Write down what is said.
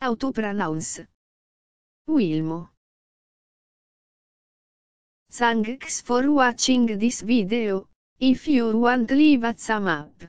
Autopronounce. Wilmo. Thanks for watching this video. If you want leave a a up.